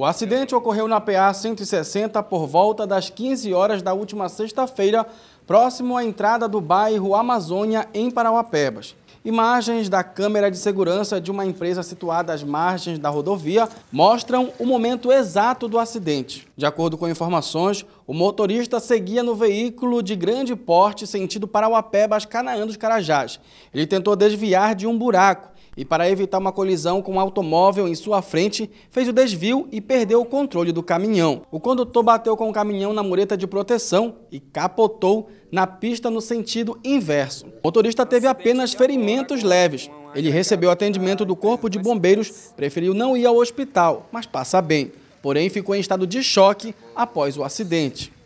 O acidente ocorreu na PA 160 por volta das 15 horas da última sexta-feira, próximo à entrada do bairro Amazônia, em Parauapebas. Imagens da câmera de segurança de uma empresa situada às margens da rodovia mostram o momento exato do acidente. De acordo com informações, o motorista seguia no veículo de grande porte sentido Parauapebas, Canaã dos Carajás. Ele tentou desviar de um buraco e, para evitar uma colisão com um automóvel em sua frente, fez o desvio e perdeu o controle do caminhão. O condutor bateu com o caminhão na mureta de proteção e capotou na pista no sentido inverso. O motorista teve apenas ferimentos leves. Ele recebeu atendimento do Corpo de Bombeiros, preferiu não ir ao hospital, mas passa bem. Porém, ficou em estado de choque após o acidente.